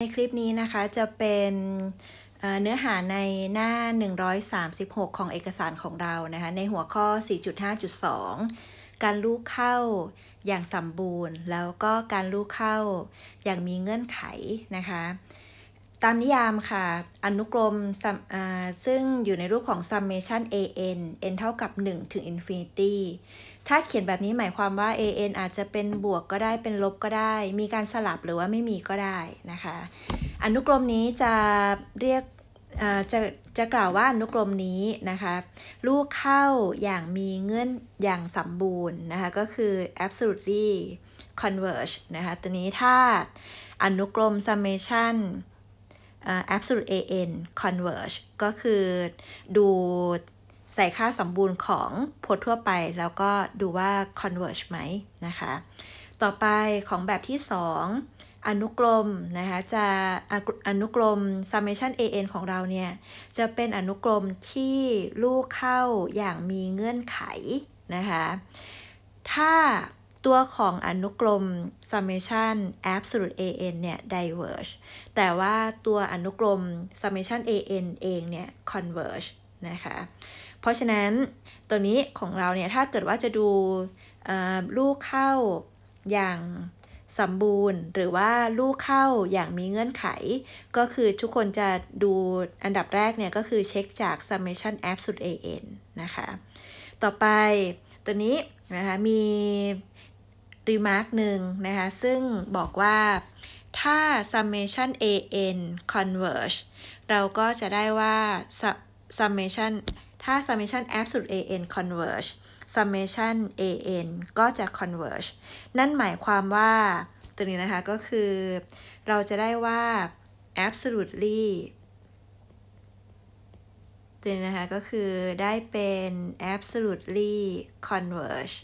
ในคลิปนี้นะคะ จะเป็นเนื้อหาในหน้า 136 ของเอกสารของเรานะคะ ในหัวข้อ 4.5.2 การลูกเข้าอย่างสมบูรณ์ แล้วก็การลูกเข้าอย่างมีเงื่อนไขนะคะ ตามนิยามค่ะอนุกรมซึ่งอยู่ในรูปของ summation a n n เท่ากับ 1 ถึง infinity ถ้าเขียนแบบนี้หมายความว่า an อาจจะเป็นบวกก็ได้ เป็นลบก็ได้ มีการสลับหรือว่าไม่มีก็ได้นะคะ อนุกรมนี้จะเรียก จะจะกล่าวว่าอนุกรมนี้นะคะ ลูกเข้าอย่างมีเงื่อนอย่างสมบูรณ์นะคะ ก็คือ absolutely converge นะคะตัวนี้ถ้าอนุกรม summation absolute an converge ก็คือดูใส่ค่าสมบูรณ์ของโพสทั่วไปแล้วก็ดูว่า converge ไหม นะคะ ต่อไปของแบบที่ 2 อนุกรมนะคะจะอนุกรม summation an ของเราเนี่ย จะเป็นอนุกรมที่ลูกเข้าอย่างมีเงื่อนไข นะคะ ถ้าตัวของอนุกรม summation absolute an เนี่ย diverge แต่ว่าตัวอนุกรม summation an เองเนี่ย converge นะคะเพราะฉะนั้นตัวนี้ของเราเนี่ย ถ้าเกิดว่าจะดูลูกเข้าอย่างสมบูรณ์ หรือว่าลูกเข้าอย่างมีเงื่อนไข ก็คือทุกคนจะดูอันดับแรกเนี่ยก็คือเช็คจาก summation absolute an นะคะ ต่อไปตัวนี้นะคะมี remark หนึ่งนะคะซึ่งบอกว่าถ้า summation an converge เราก็จะได้ว่า summation ถ้า summation absolute an converge summation an ก็จะ converge นั่นหมายความว่าตัวนี้นะคะก็คือ เราจะได้ว่า absolutely ตัวนี้นะคะก็คือได้เป็น absolutely converge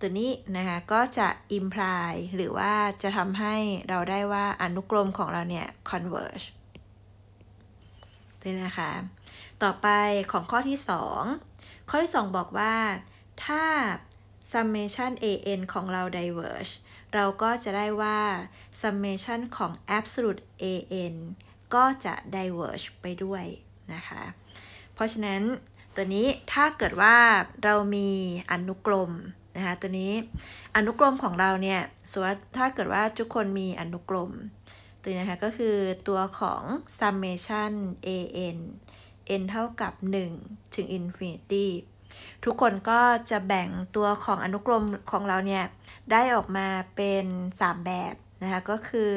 ตัวนี้นะคะก็จะ imply หรือว่าจะทำให้เราได้ว่าอนุกรมของเราเนี่ย converge ด้วยนะคะ ต่อไปของข้อที่ 2 ข้อที่ 2 บอกว่าถ้า summation an ของเรา diverge เราก็จะได้ว่า summation ของ absolute an ก็จะ diverge ไปด้วยนะคะ เพราะฉะนั้นตัวนี้ถ้าเกิดว่าเรามีอนุกรมนะคะตัวนี้อนุกรมของเราเนี่ยสมมติถ้าเกิดว่าทุกคนมีอนุกรมตัวนี้นะคะก็คือตัวของ summation an n เท่ากับ 1ถึง infinity ทุกคนก็จะแบ่งตัวของอนุกรมของเราเนี่ย ได้ออกมาเป็น 3 แบบนะคะก็คือ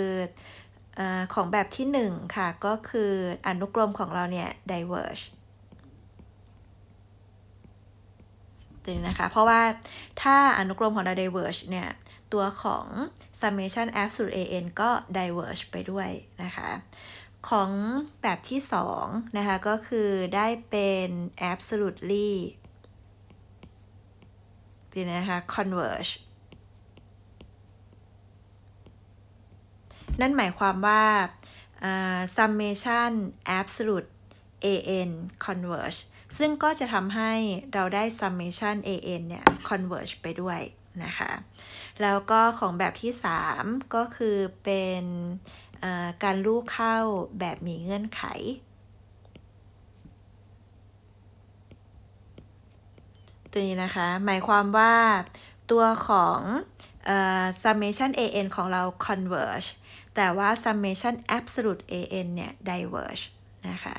อของแบบที่ 1 ค่ะ ก็คืออนุกรมของเรา เนี่ย diverge ตัวนี้นะคะ เพราะว่าถ้าอนุกรมของเรา diverge เนี่ยตัวของ summation absolute an ก็ diverge ไปด้วยนะคะ ของแบบที่ 2 นะคะ ก็คือได้เป็น absolutely ดีนะคะ converge นั่นหมายความว่า uh, summation absolute an converge ซึ่งก็จะทำให้เราได้ summation an เนี่ย converge ไปด้วยนะคะ แล้วก็ของแบบที่ 3 ก็คือเป็นการลูกเข้าแบบมีเงื่อนไข ตัวนี้นะคะหมายความว่าตัวของ summation an ของเรา converge แต่ว่า summation absolute an เนี่ย diverge นะคะ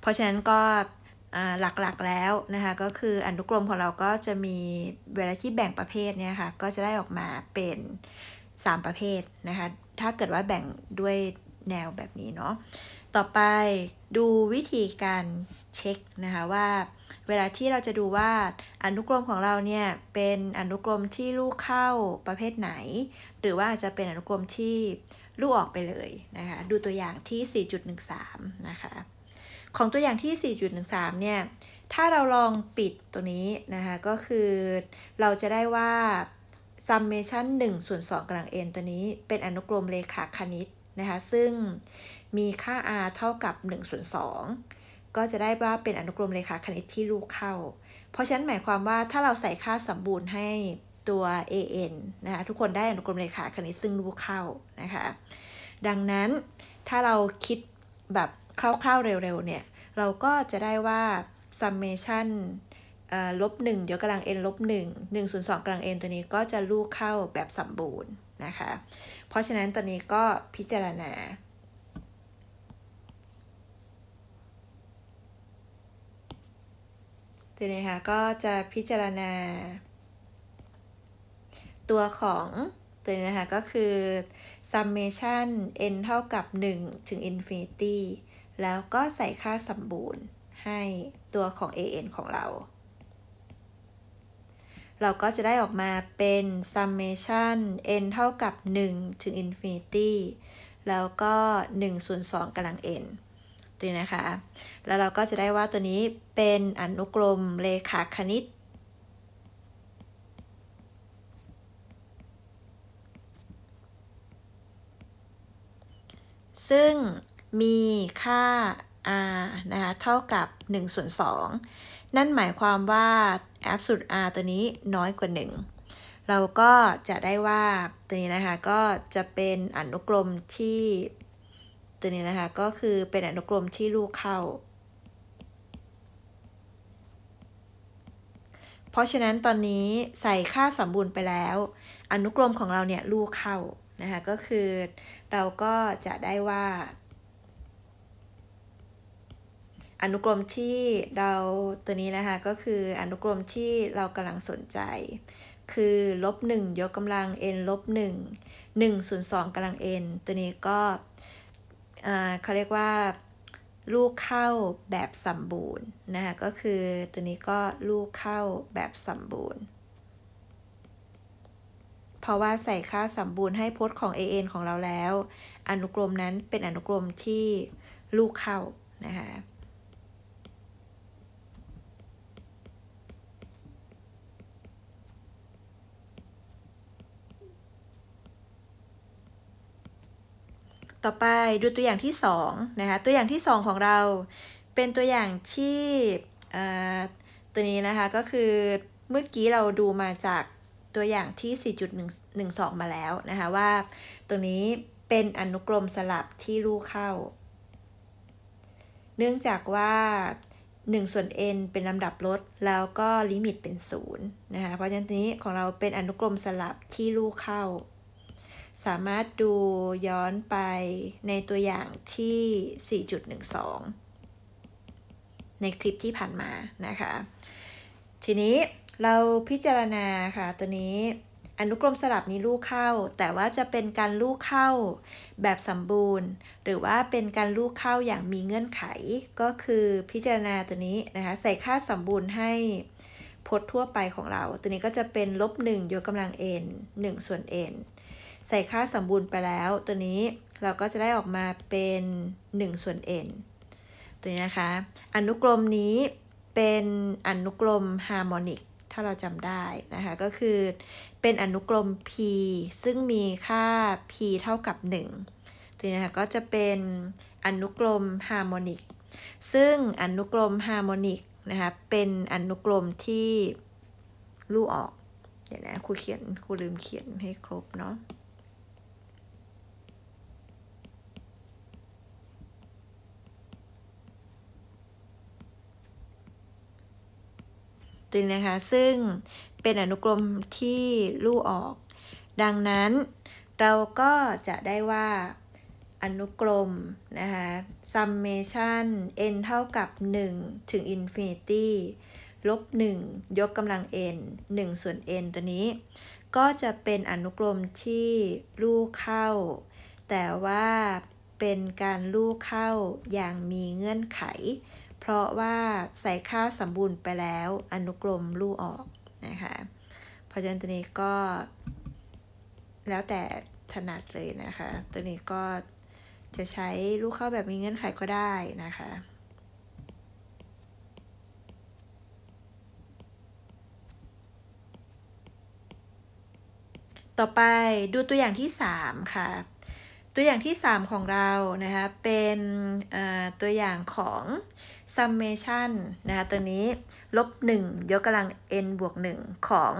เพราะฉะนั้นก็หลักๆ แล้วนะคะก็คืออนุกรมของเราก็จะมีเวลาที่แบ่งประเภทเนี่ยค่ะก็จะได้ออกมาเป็น 3 ประเภทนะคะถ้าเกิดว่าแบ่งด้วยแนวแบบนี้เนาะต่อไปดูวิธีการเช็คนะคะว่าเวลาที่เราจะดูว่าอนุกรมของเราเนี่ยเป็นอนุกรมที่ลูกเข้าประเภทไหน หรือว่าจะเป็นอนุกรมที่ลูกออกไปเลยนะคะดูตัวอย่างที่ 4.13 นะคะของตัวอย่างที่ 4.13 เนี่ย ถ้าเราลองปิดตัวนี้นะคะ ก็คือเราจะได้ว่า summation 1 ส่วน 2กำลัง n ตัวนี้เป็นอนุกรมเลขาคณิตนะคะ ซึ่งมีค่า r เท่ากับ 1 ส่วน 2 ก็จะได้ว่าเป็นอนุกรมเลขาคณิตที่ลูกเข้า เพราะฉะนั้นหมายความว่าถ้าเราใส่ค่าสมบูรณ์ให้ตัว an นะคะทุกคนได้อนุกรมเลขาคณิตซึ่งลูกเข้านะคะ ดังนั้นถ้าเราคิดแบบคร่าวๆเร็วๆเนี่ย เราก็จะได้ว่า summation ลบหนึ่ง เดี๋ยวกำลัง n ลบหนึ่งหนึ่งส่วนสองกำลัง n ตัวนี้ก็จะลูกเข้าแบบสมบูรณ์นะคะ เพราะฉะนั้นตัวนี้ก็พิจารณา ตัวนี้ค่ะก็จะพิจารณา ตัวของตัวนี้นะคะก็คือ summation n เท่ากับ 1 ถึง infinity แล้วก็ใส่ค่าสมบูรณ์ให้ตัวของ an ของเรา เราก็จะได้ออกมาเป็น summation n เท่ากับ 1 ถึง infinity แล้วก็1ส่วน2กำลัง n ตัวนี้นะคะ แล้วเราก็จะได้ว่าตัวนี้เป็นอนุกรมเลขาคณิต ซึ่งมีค่า r นะคะ เท่ากับ1ส่วน2นั่นหมายความว่า absolute r ตัวนี้น้อยกว่า 1 เราก็จะได้ว่าตัวนี้นะคะ ก็จะเป็นอนุกรมที่ ตัวนี้นะคะ ก็คือเป็นอนุกรมที่ลูกเข้า เพราะฉะนั้นตอนนี้ใส่ค่าสมบูรณ์ไปแล้ว อนุกรมของเราเนี่ยลูกเข้านะคะ ก็คือเราก็จะได้ว่าอนุกรมที่เราตัวนี้นะคะก็คืออนุกรมที่เรากำลังสนใจ คือ ลบ 1 ยกกำลัง n ลบ1 1ส่วน2กำลัง n ตัวนี้ก็เขาเรียกว่า ลูกเข้าแบบสมบูรณ์นะคะก็คือตัวนี้ก็ลูกเข้าแบบสมบูรณ์ เพราะว่าใส่ค่าสมบูรณ์ให้พจน์ของ an ของเราแล้ว อนุกรมนั้นเป็นอนุกรมที่ลูกเข้านะคะต่อไปดูตัวอย่างที่2นะคะตัวอย่างที่2ของเราเป็นตัวอย่างที่ตัวนี้นะคะก็คือเมื่อกี้เราดูมาจากตัวอย่างที่4 1 2มาแล้วนะคะว่าตัวนี้เป็นอนุกรมสลับที่ลูกเข้า เนื่องจากว่า 1 ส่วน n เป็นลำดับลดแล้วก็ลิมิตเป็น 0 นะคะ เพราะฉะนั้นนี้ของเราเป็นอนุกรมสลับที่ลูกเข้าสามารถดูย้อนไปในตัวอย่างที่ 4.12 ในคลิปที่ผ่านมานะคะ ทีนี้เราพิจารณาค่ะ ตัวนี้อนุกรมสลับนี้ลูกเข้า แต่ว่าจะเป็นการลูกเข้าแบบสมบูรณ์ หรือว่าเป็นการลูกเข้าอย่างมีเงื่อนไข ก็คือพิจารณาตัวนี้นะคะ ใส่ค่าสมบูรณ์ให้พจน์ทั่วไปของเรา ตัวนี้ก็จะเป็นลบหนึ่งยกกำลัง n 1ส่วน n ใส่ค่าสมบูรณ์ไปแล้ว ตัวนี้เราก็จะได้ออกมาเป็น 1 ส่วน n ตัวนี้นะคะอนุกรมนี้เป็นอนุกรมฮาร์โมนิกถ้าเราจำได้นะคะก็คือเป็นอนุกรม p ซึ่งมีค่า p เท่ากับ1ตัวนี้นะคะก็จะเป็นอนุกรมฮาร์โมนิกซึ่งอนุกรมฮาร์โมนิกนะคะเป็นอนุกรมที่ลู่ออกเดี๋ยวนะครูเขียนครูลืมเขียนให้ครบเนาะตริงนะคะซึ่งเป็นอนุกรมที่ลู่ออก ดังนั้นเราก็จะได้ว่า อนุกรม นะคะ summation n เท่ากับ 1 ถึง infinity ลบ 1 ยกกำลัง n 1 ส่วน n ตัวนี้ ก็จะเป็นอนุกรมที่ลู่เข้า แต่ว่าเป็นการลู่เข้าอย่างมีเงื่อนไขเพราะว่าใส่ค่าสมบูรณ์ไปแล้วอนุกรมลู่ออกนะคะเพราะฉะนั้นตัวนี้ก็ แล้วแต่ถนัดเลยนะคะ ตัวนี้ก็จะใช้ลูกเข้าแบบมีเงื่อนไขก็ได้นะคะ ต่อไปดูตัวอย่างที่ 3 ค่ะ ตัวอย่างที่ 3 ของเรานะคะเป็นตัวอย่างของ summation นะคะตัวนี้ลบ 1 ยกกำลัง n บวก 1 ของ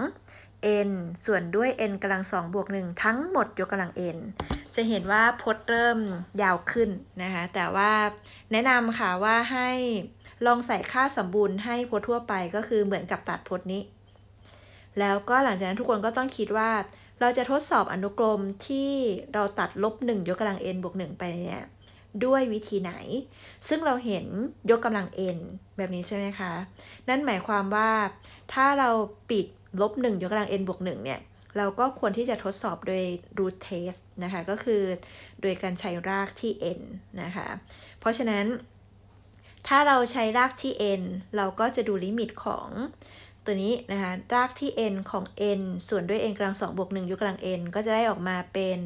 n ส่วนด้วย n กำลัง2บวก 1 ทั้งหมดยกกำลัง n จะเห็นว่าพจน์เริ่มยาวขึ้นนะคะ แต่ว่าแนะนำค่ะว่าให้ลองใส่ค่าสมบูรณ์ให้พจน์ทั่วไปก็คือเหมือนกับตัดพจน์นี้ แล้วก็หลังจากนั้นทุกคนก็ต้องคิดว่า เราจะทดสอบอนุกรมที่เราตัดลบ 1 ยกกำลัง n บวก1ไปเนี่ยด้วยวิธีไหน ซึ่งเราเห็นยกกำลัง n แบบนี้ใช่ไหมคะ นั่นหมายความว่าถ้าเราปิดลบ1ยกกำลัง n บวก1เนี่ย เราก็ควรที่จะทดสอบโดย root test นะคะ ก็คือโดยการใช้รากที่ n นะคะ เพราะฉะนั้น ถ้าเราใช้รากที่ n เราก็จะดูลิมิตของตัวนี้นะคะ รากที่ n ของ n ส่วนด้วย n กำลัง2บวก1ยกกำลัง n ก็จะได้ออกมาเป็น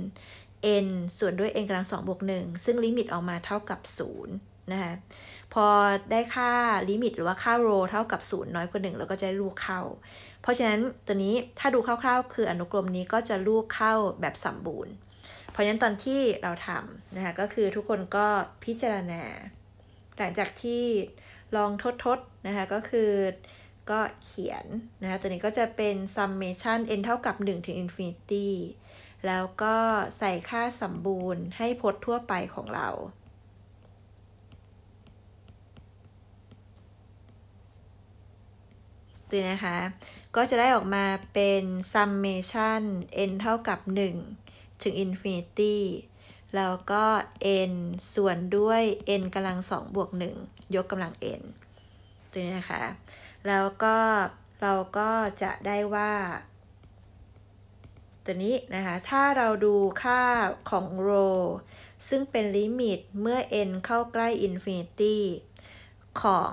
n ส่วนด้วย n กำลังสองบวกหนึ่งซึ่งลิมิตออกมาเท่ากับ 0 นะคะพอได้ค่าลิมิตหรือว่าค่าโรเท่ากับ 0 น้อยกว่า1ล้วก็จะลูกเข้า เพราะฉะนั้นตัวนี้ถ้าดูคร่าวๆคืออนุกรมนี้ก็จะลูกเข้าแบบสมบูรณ์ เพราะฉะนั้นตอนที่เราทำนะคะก็คือทุกคนก็พิจารณา หลังจากที่ลองทดๆนะคะก็คือก็เขียนนะคะตัวนี้ก็จะเป็น summation n เท่ากับ1ถึง infinity แล้วก็ใส่ค่าสมบูรณ์ให้พจน์ทั่วไปของเราดูนะคะ ก็จะได้ออกมาเป็น summation n เท่ากับ 1 ถึง infinity แล้วก็ n ส่วนด้วย n กำลังสองบวก 1 ยกกำลัง n ตัวนี้นะคะ แล้วก็ เราก็จะได้ว่าตัวนี้นะคะ ถ้าเราดูค่าของโรซึ่งเป็นลิมิตเมื่อ n เข้าใกล้อินฟินิตี้ ของ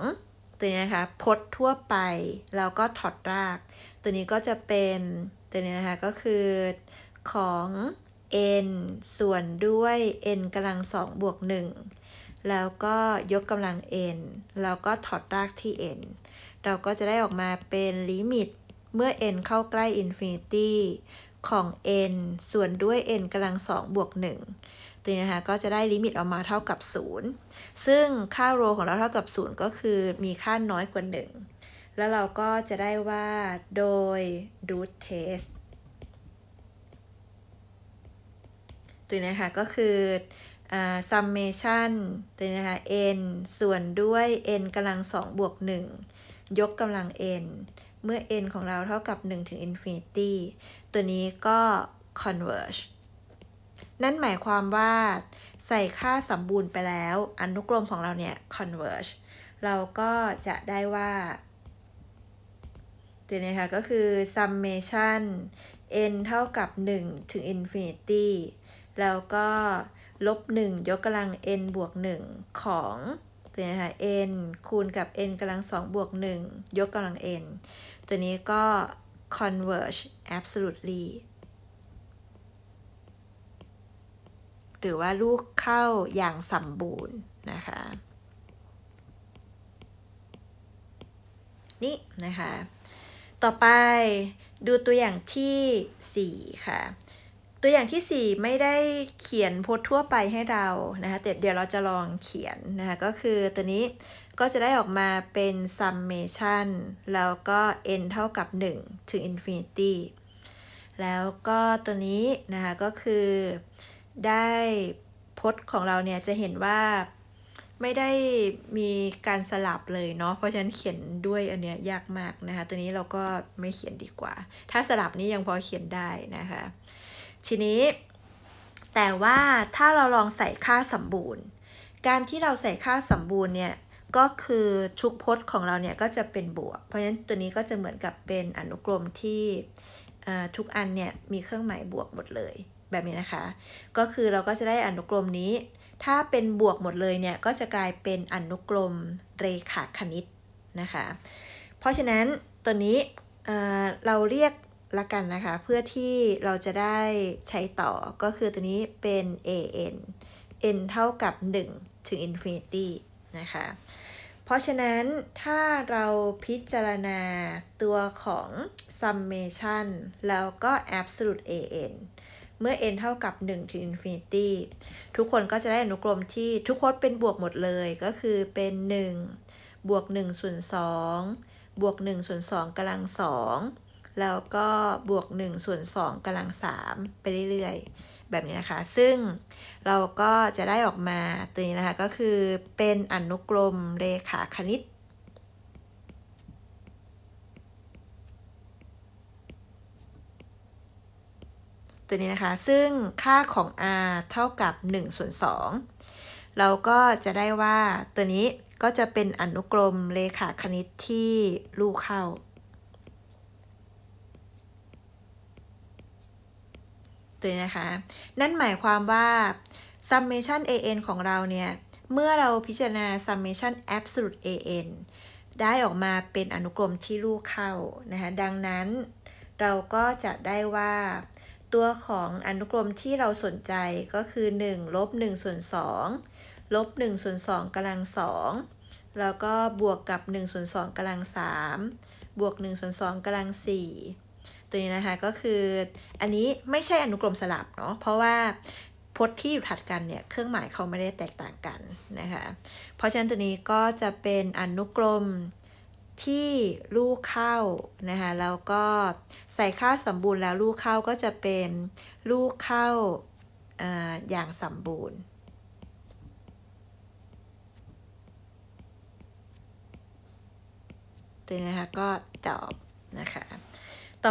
ตัวนี้นะคะพจน์ทั่วไปแล้วก็ถอดราก ตัวนี้ก็จะเป็นตัวนี้นะคะก็คือ ของ n ส่วนด้วย n กำลังสองบวกหนึ่งแล้วก็ยกกำลัง n แล้วก็ถอดรากที่ n เราก็จะได้ออกมาเป็นลิมิตเมื่อ n เข้าใกล้อินฟินิตี้ของ n ส่วนด้วย n กำลังสองบวกหนึ่งตัวนี้นะคะก็จะได้ลิมิตออกมาเท่ากับ 0 ซึ่งค่าโรของเราเท่ากับ 0 ก็คือมีค่าน้อยกว่า 1 แล้วเราก็จะได้ว่าโดย root test ตัวนี้นะคะก็คืออ summation ตัวนี้นะคะ n ส่วนด้วย n กำลังสองบวก 1 ยกกำลัง n เมื่อ n ของเราเท่ากับ 1 ถึง infinity ตัวนี้ก็ converge นั่นหมายความว่าใส่ค่าสมบูรณ์ไปแล้ว อนุกรมของเราเนี่ย converge เราก็จะได้ว่า ตัวนี้ค่ะก็คือ summation n เท่ากับ 1 ถึง infinity แล้วก็ลบ 1 ยกกำลัง n บวก1ของตัวนี้ค่ะ n คูณกับ n กำลัง2บวก 1 ยกกำลัง n ตัวนี้ก็ converge absolutely หรือว่าลูกเข้าอย่างสมบูรณ์นะคะ นี่นะคะ ต่อไปดูตัวอย่างที่ 4 ค่ะตัวอย่างที่ 4 ไม่ได้เขียนโพสทั่วไปให้เรานะคะแต่เดี๋ยวเราจะลองเขียนนะคะก็คือตัวนี้ก็จะได้ออกมาเป็น summation แล้วก็ n เท่ากับ1ถึง infinity แล้วก็ตัวนี้นะคะก็คือได้โพสของเราเนี่ยจะเห็นว่าไม่ได้มีการสลับเลยเนาะ เพราะฉะนั้นเขียนด้วยอันเนี้ยยากมากนะคะตัวนี้เราก็ไม่เขียนดีกว่า ถ้าสลับนี้ยังพอเขียนได้นะคะทีนี้ แต่ว่าถ้าเราลองใส่ค่าสมบูรณ์ การที่เราใส่ค่าสมบูรณ์เนี่ยก็คือชุกพจน์ของเราเนี่ยก็จะเป็นบวก เพราะฉะนั้นตัวนี้ก็จะเหมือนกับเป็นอนุกรมที่ทุกอันเนี่ยมีเครื่องหมายบวกหมดเลยแบบนี้นะคะ ก็คือเราก็จะได้อนุกรมนี้ ถ้าเป็นบวกหมดเลยเนี่ยก็จะกลายเป็นอนุกรมเรขาคณิตนะคะเพราะฉะนั้นตัวนี้เราเรียกละกันนะคะ เพื่อที่เราจะได้ใช้ต่อก็คือตัวนี้เป็น an n เท่ากับ 1 ถึง infinity นะคะ เพราะฉะนั้นถ้าเราพิจารณาตัวของ summation แล้วก็ absolute an เมื่อ n เท่ากับ 1 ถึง infinity ทุกคนก็จะได้อนุกรมที่ทุกคนเป็นบวกหมดเลย ก็คือเป็น 1 บวก 1 ส่วน 2 บวก 1 ส่วน 2กำลัง2แล้วก็บวก1ส่วน2กำลัง3ไปเรื่อยๆ แบบนี้นะคะ ซึ่งเราก็จะได้ออกมาตัวนี้นะคะก็คือเป็นอนุกรมเรขาคณิต ตัวนี้นะคะซึ่งค่าของ r เท่ากับ1ส่วน2เราก็จะได้ว่าตัวนี้ก็จะเป็นอนุกรมเลขาคณิตที่ลูกเข้าเลยนะคะ นั่นหมายความว่า summation an ของเราเนี่ย เมื่อเราพิจารณา summation absolute an ได้ออกมาเป็นอนุกรมที่ลูกเข้านะคะดังนั้นเราก็จะได้ว่าตัวของอนุกรมที่เราสนใจก็คือ1ลบ1ส่วน2ลบ1ส่วน2กำลัง2แล้วก็บวกกับ1ส่วน2กำลัง 3 บวก1ส่วน2กำลัง4ตัวนี้นะคะ ก็คืออันนี้ไม่ใช่อนุกรมสลับเนาะเพราะว่าพจน์ที่อยู่ถัดกันเนี่ยเครื่องหมายเขาไม่ได้แตกต่างกันนะคะเพราะฉะนั้นตัวนี้ก็จะเป็นอนุกรมที่ลูกเข้านะคะแล้วก็ใส่ค่าสมบูรณ์แล้วลูกเข้า ก็จะเป็นลูกเข้าออย่างสมบูรณ์ตัวนี้นะคะก็ตอบนะคะ